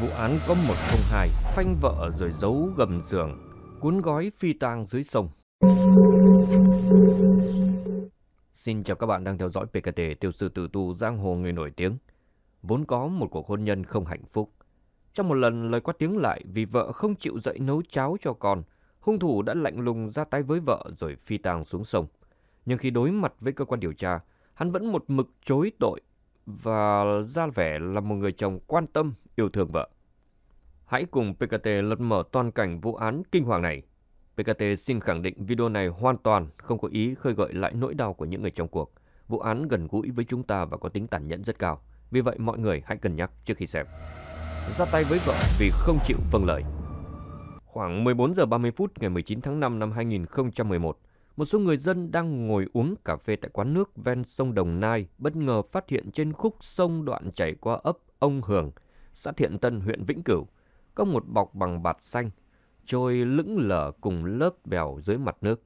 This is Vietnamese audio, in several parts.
Vụ án có một không hai phanh vợ rồi giấu gầm giường, cuốn gói phi tang dưới sông. Xin chào các bạn đang theo dõi PKT Tiêu sư tử tu giang hồ người nổi tiếng. Vốn có một cuộc hôn nhân không hạnh phúc. Trong một lần lời quát tiếng lại vì vợ không chịu dậy nấu cháo cho con, hung thủ đã lạnh lùng ra tay với vợ rồi phi tang xuống sông. Nhưng khi đối mặt với cơ quan điều tra, hắn vẫn một mực chối tội và ra vẻ là một người chồng quan tâm, yêu thương vợ. Hãy cùng PKT lật mở toàn cảnh vụ án kinh hoàng này. PKT xin khẳng định video này hoàn toàn không có ý khơi gợi lại nỗi đau của những người trong cuộc. Vụ án gần gũi với chúng ta và có tính tàn nhẫn rất cao. Vì vậy mọi người hãy cân nhắc trước khi xem. Ra tay với vợ vì không chịu vâng lời. Khoảng 14 giờ 30 phút ngày 19 tháng 5 năm 2011, một số người dân đang ngồi uống cà phê tại quán nước ven sông Đồng Nai bất ngờ phát hiện trên khúc sông đoạn chảy qua ấp Ông Hường, xã Thiện Tân, huyện Vĩnh Cửu, có một bọc bằng bạt xanh trôi lững lờ cùng lớp bèo dưới mặt nước.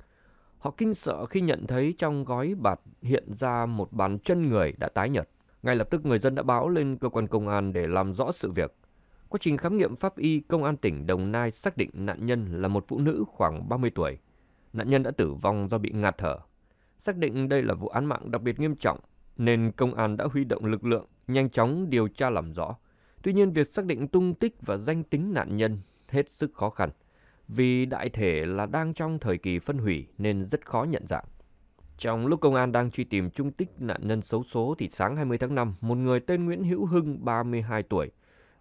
Họ kinh sợ khi nhận thấy trong gói bạt hiện ra một bàn chân người đã tái nhợt. Ngay lập tức người dân đã báo lên cơ quan công an để làm rõ sự việc. Quá trình khám nghiệm pháp y, công an tỉnh Đồng Nai xác định nạn nhân là một phụ nữ khoảng 30 tuổi. Nạn nhân đã tử vong do bị ngạt thở. Xác định đây là vụ án mạng đặc biệt nghiêm trọng nên công an đã huy động lực lượng nhanh chóng điều tra làm rõ. Tuy nhiên việc xác định tung tích và danh tính nạn nhân hết sức khó khăn vì đại thể là đang trong thời kỳ phân hủy nên rất khó nhận dạng. Trong lúc công an đang truy tìm tung tích nạn nhân xấu số thì sáng 20 tháng 5, một người tên Nguyễn Hữu Hưng 32 tuổi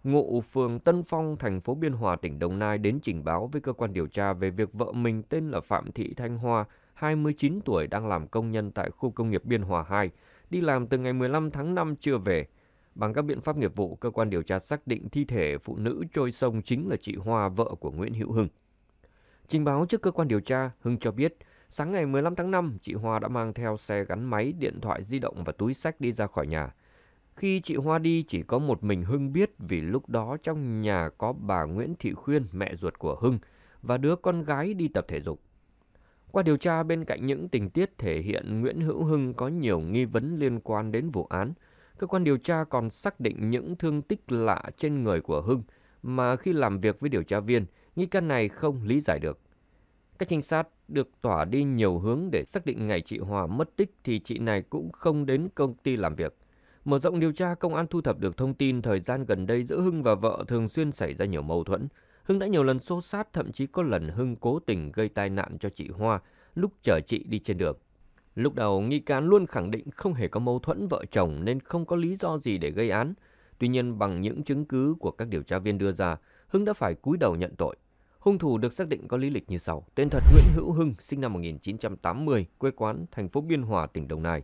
ngụ phường Tân Phong, thành phố Biên Hòa, tỉnh Đồng Nai đến trình báo với cơ quan điều tra về việc vợ mình tên là Phạm Thị Thanh Hoa, 29 tuổi đang làm công nhân tại khu công nghiệp Biên Hòa 2, đi làm từ ngày 15 tháng 5 chưa về. Bằng các biện pháp nghiệp vụ, cơ quan điều tra xác định thi thể phụ nữ trôi sông chính là chị Hoa, vợ của Nguyễn Hữu Hưng. Trình báo trước cơ quan điều tra, Hưng cho biết, sáng ngày 15 tháng 5, chị Hoa đã mang theo xe gắn máy, điện thoại di động và túi sách đi ra khỏi nhà – khi chị Hoa đi chỉ có một mình Hưng biết vì lúc đó trong nhà có bà Nguyễn Thị Khuyên, mẹ ruột của Hưng, và đứa con gái đi tập thể dục. Qua điều tra bên cạnh những tình tiết thể hiện Nguyễn Hữu Hưng có nhiều nghi vấn liên quan đến vụ án, cơ quan điều tra còn xác định những thương tích lạ trên người của Hưng mà khi làm việc với điều tra viên, nghi can này không lý giải được. Các trinh sát được tỏa đi nhiều hướng để xác định ngày chị Hòa mất tích thì chị này cũng không đến công ty làm việc – Mở rộng điều tra, công an thu thập được thông tin thời gian gần đây giữa Hưng và vợ thường xuyên xảy ra nhiều mâu thuẫn. Hưng đã nhiều lần xô sát, thậm chí có lần Hưng cố tình gây tai nạn cho chị Hoa lúc chở chị đi trên đường. Lúc đầu, nghi can luôn khẳng định không hề có mâu thuẫn vợ chồng nên không có lý do gì để gây án. Tuy nhiên, bằng những chứng cứ của các điều tra viên đưa ra, Hưng đã phải cúi đầu nhận tội. Hung thủ được xác định có lý lịch như sau. Tên thật Nguyễn Hữu Hưng, sinh năm 1980, quê quán thành phố Biên Hòa, tỉnh Đồng Nai.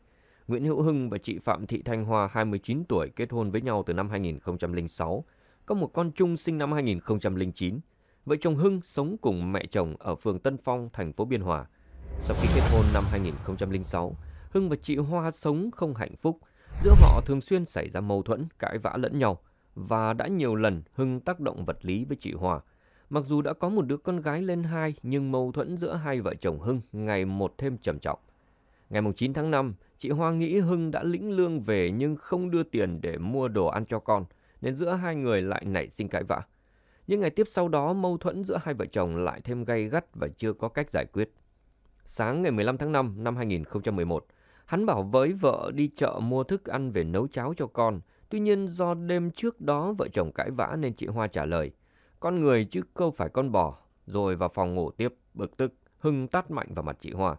Nguyễn Hữu Hưng và chị Phạm Thị Thanh Hoa 29 tuổi kết hôn với nhau từ năm 2006, có một con chung sinh năm 2009. Vợ chồng Hưng sống cùng mẹ chồng ở phường Tân Phong, thành phố Biên Hòa. Sau khi kết hôn năm 2006, Hưng và chị Hoa sống không hạnh phúc. Giữa họ thường xuyên xảy ra mâu thuẫn, cãi vã lẫn nhau và đã nhiều lần Hưng tác động vật lý với chị Hoa. Mặc dù đã có một đứa con gái lên hai nhưng mâu thuẫn giữa hai vợ chồng Hưng ngày một thêm trầm trọng. Ngày 9 tháng 5, chị Hoa nghĩ Hưng đã lĩnh lương về nhưng không đưa tiền để mua đồ ăn cho con, nên giữa hai người lại nảy sinh cãi vã. Những ngày tiếp sau đó, mâu thuẫn giữa hai vợ chồng lại thêm gay gắt và chưa có cách giải quyết. Sáng ngày 15 tháng 5 năm 2011, hắn bảo với vợ đi chợ mua thức ăn về nấu cháo cho con. Tuy nhiên do đêm trước đó vợ chồng cãi vã nên chị Hoa trả lời, con người chứ không phải con bò, rồi vào phòng ngủ tiếp, bực tức, Hưng tát mạnh vào mặt chị Hoa.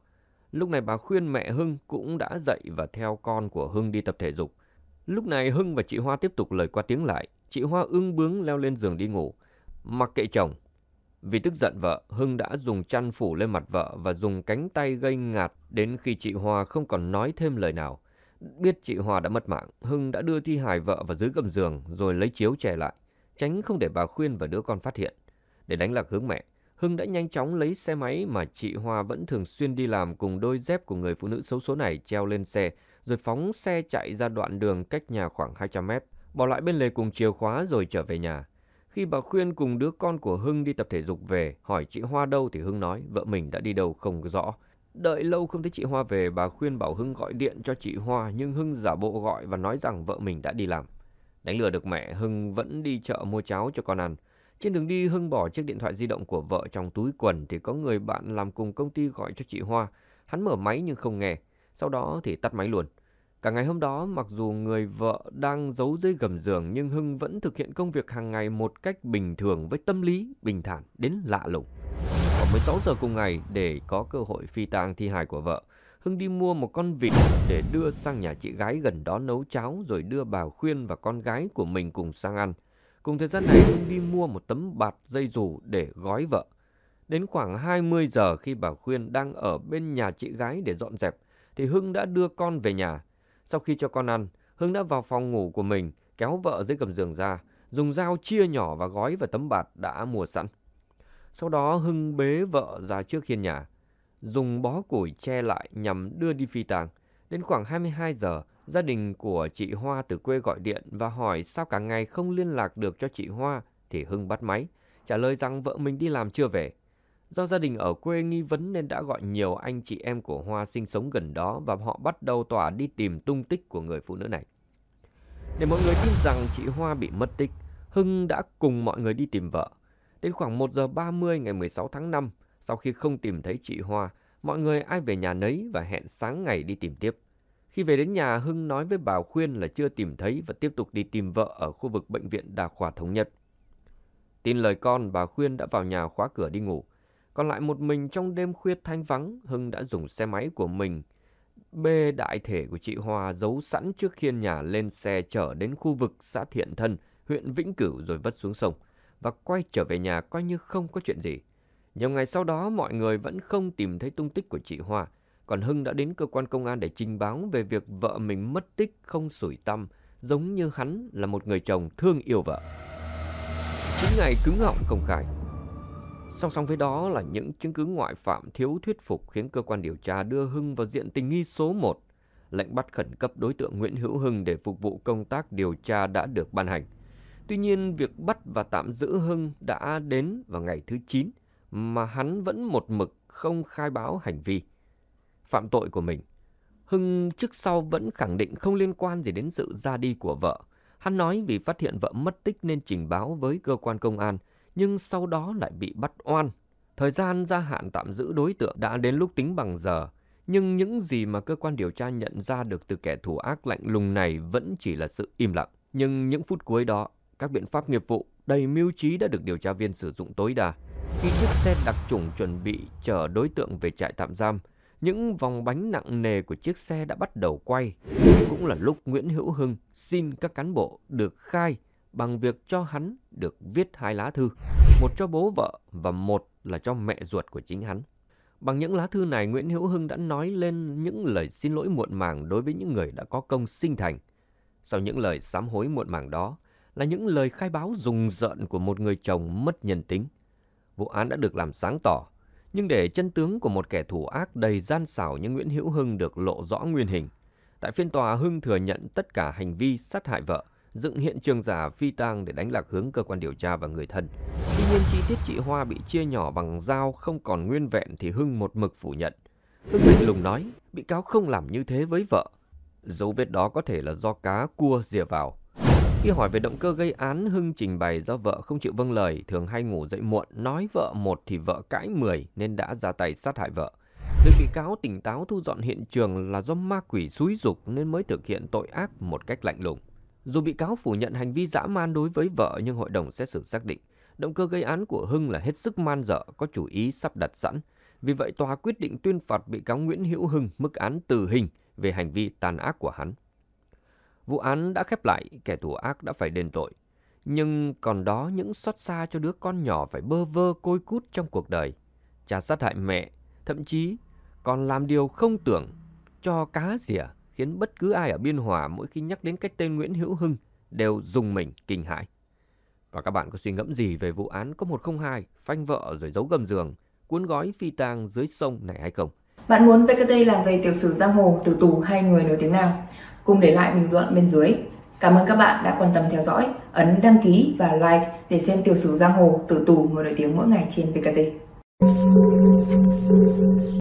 Lúc này bà khuyên mẹ Hưng cũng đã dậy và theo con của Hưng đi tập thể dục. Lúc này Hưng và chị Hoa tiếp tục lời qua tiếng lại. Chị Hoa ưng bướng leo lên giường đi ngủ. Mặc kệ chồng. Vì tức giận vợ, Hưng đã dùng chăn phủ lên mặt vợ và dùng cánh tay gây ngạt đến khi chị Hoa không còn nói thêm lời nào. Biết chị Hoa đã mất mạng, Hưng đã đưa thi hài vợ vào dưới gầm giường rồi lấy chiếu che lại, tránh không để bà khuyên và đứa con phát hiện. Để đánh lạc hướng mẹ, Hưng đã nhanh chóng lấy xe máy mà chị Hoa vẫn thường xuyên đi làm cùng đôi dép của người phụ nữ xấu số này treo lên xe, rồi phóng xe chạy ra đoạn đường cách nhà khoảng 200 mét, bỏ lại bên lề cùng chìa khóa rồi trở về nhà. Khi bà Khuyên cùng đứa con của Hưng đi tập thể dục về, hỏi chị Hoa đâu thì Hưng nói vợ mình đã đi đâu không rõ. Đợi lâu không thấy chị Hoa về, bà Khuyên bảo Hưng gọi điện cho chị Hoa nhưng Hưng giả bộ gọi và nói rằng vợ mình đã đi làm. Đánh lừa được mẹ, Hưng vẫn đi chợ mua cháo cho con ăn. Trên đường đi, Hưng bỏ chiếc điện thoại di động của vợ trong túi quần thì có người bạn làm cùng công ty gọi cho chị Hoa. Hắn mở máy nhưng không nghe, sau đó thì tắt máy luôn. Cả ngày hôm đó, mặc dù người vợ đang giấu dưới gầm giường nhưng Hưng vẫn thực hiện công việc hàng ngày một cách bình thường với tâm lý bình thản đến lạ lùng. Khoảng 16 giờ cùng ngày để có cơ hội phi tang thi hài của vợ, Hưng đi mua một con vịt để đưa sang nhà chị gái gần đó nấu cháo rồi đưa bà Khuyên và con gái của mình cùng sang ăn. Cùng thời gian này Hưng đi mua một tấm bạt dây dù để gói vợ. Đến khoảng 20 giờ khi bà Khuyên đang ở bên nhà chị gái để dọn dẹp, thì Hưng đã đưa con về nhà. Sau khi cho con ăn, Hưng đã vào phòng ngủ của mình, kéo vợ dưới gầm giường ra, dùng dao chia nhỏ và gói vào tấm bạt đã mua sẵn. Sau đó Hưng bế vợ ra trước hiên nhà, dùng bó củi che lại nhằm đưa đi phi tàng. Đến khoảng 22 giờ, Gia đình của chị Hoa từ quê gọi điện và hỏi sao cả ngày không liên lạc được cho chị Hoa thì Hưng bắt máy, trả lời rằng vợ mình đi làm chưa về. Do gia đình ở quê nghi vấn nên đã gọi nhiều anh chị em của Hoa sinh sống gần đó và họ bắt đầu tỏa đi tìm tung tích của người phụ nữ này. Để mọi người tin rằng chị Hoa bị mất tích, Hưng đã cùng mọi người đi tìm vợ. Đến khoảng 1 giờ 30 ngày 16 tháng 5, sau khi không tìm thấy chị Hoa, mọi người ai về nhà nấy và hẹn sáng ngày đi tìm tiếp. Khi về đến nhà, Hưng nói với bà Khuyên là chưa tìm thấy và tiếp tục đi tìm vợ ở khu vực bệnh viện Đa khoa Thống Nhất. Tin lời con, bà Khuyên đã vào nhà khóa cửa đi ngủ. Còn lại một mình trong đêm khuya thanh vắng, Hưng đã dùng xe máy của mình bê đại thể của chị Hoa giấu sẵn trước khiên nhà lên xe chở đến khu vực xã Thiện Thân, huyện Vĩnh Cửu rồi vất xuống sông và quay trở về nhà coi như không có chuyện gì. Nhiều ngày sau đó mọi người vẫn không tìm thấy tung tích của chị Hoa. Còn Hưng đã đến cơ quan công an để trình báo về việc vợ mình mất tích không sủi tâm, giống như hắn là một người chồng thương yêu vợ. Chính ngày cứng họng không khai. Song song với đó là những chứng cứ ngoại phạm thiếu thuyết phục khiến cơ quan điều tra đưa Hưng vào diện tình nghi số 1. Lệnh bắt khẩn cấp đối tượng Nguyễn Hữu Hưng để phục vụ công tác điều tra đã được ban hành. Tuy nhiên, việc bắt và tạm giữ Hưng đã đến vào ngày thứ 9 mà hắn vẫn một mực không khai báo hành vi phạm tội của mình. Hưng trước sau vẫn khẳng định không liên quan gì đến sự ra đi của vợ. Hắn nói vì phát hiện vợ mất tích nên trình báo với cơ quan công an, nhưng sau đó lại bị bắt oan. Thời gian gia hạn tạm giữ đối tượng đã đến lúc tính bằng giờ, nhưng những gì mà cơ quan điều tra nhận ra được từ kẻ thù ác lạnh lùng này vẫn chỉ là sự im lặng. Nhưng những phút cuối đó, các biện pháp nghiệp vụ đầy mưu trí đã được điều tra viên sử dụng tối đa. Khi chiếc xe đặc trùng chuẩn bị chở đối tượng về trại tạm giam, những vòng bánh nặng nề của chiếc xe đã bắt đầu quay. Cũng là lúc Nguyễn Hữu Hưng xin các cán bộ được khai bằng việc cho hắn được viết hai lá thư, một cho bố vợ và một là cho mẹ ruột của chính hắn. Bằng những lá thư này, Nguyễn Hữu Hưng đã nói lên những lời xin lỗi muộn màng đối với những người đã có công sinh thành. Sau những lời sám hối muộn màng đó là những lời khai báo rùng rợn của một người chồng mất nhân tính. Vụ án đã được làm sáng tỏ nhưng để chân tướng của một kẻ thủ ác đầy gian xảo như Nguyễn Hữu Hưng được lộ rõ nguyên hình, tại phiên tòa Hưng thừa nhận tất cả hành vi sát hại vợ, dựng hiện trường giả phi tang để đánh lạc hướng cơ quan điều tra và người thân. Tuy nhiên chi tiết chị Hoa bị chia nhỏ bằng dao không còn nguyên vẹn thì Hưng một mực phủ nhận. Hưng lạnh lùng nói, bị cáo không làm như thế với vợ. Dấu vết đó có thể là do cá cua dìa vào. Khi hỏi về động cơ gây án, Hưng trình bày do vợ không chịu vâng lời, thường hay ngủ dậy muộn, nói vợ một thì vợ cãi mười nên đã ra tay sát hại vợ. Nữ bị cáo tỉnh táo thu dọn hiện trường là do ma quỷ xúi dục nên mới thực hiện tội ác một cách lạnh lùng. Dù bị cáo phủ nhận hành vi dã man đối với vợ nhưng hội đồng xét xử xác định động cơ gây án của Hưng là hết sức man dợ, có chủ ý sắp đặt sẵn. Vì vậy tòa quyết định tuyên phạt bị cáo Nguyễn Hữu Hưng mức án tử hình về hành vi tàn ác của hắn. Vụ án đã khép lại, kẻ thù ác đã phải đền tội. Nhưng còn đó những xót xa cho đứa con nhỏ phải bơ vơ côi cút trong cuộc đời. Cha sát hại mẹ, thậm chí còn làm điều không tưởng cho cá rỉa khiến bất cứ ai ở Biên Hòa mỗi khi nhắc đến cái tên Nguyễn Hữu Hưng đều dùng mình kinh hãi. Và các bạn có suy ngẫm gì về vụ án có 102 phanh vợ rồi giấu gầm giường, cuốn gói phi tang dưới sông này hay không? Bạn muốn VKT làm về tiểu sử giang hồ, tử tù hay người nổi tiếng nào? cùng để lại bình luận bên dưới. Cảm ơn các bạn đã quan tâm theo dõi, ấn đăng ký và like để xem tiểu sử giang hồ tử tù người nổi tiếng mỗi ngày trên VKT.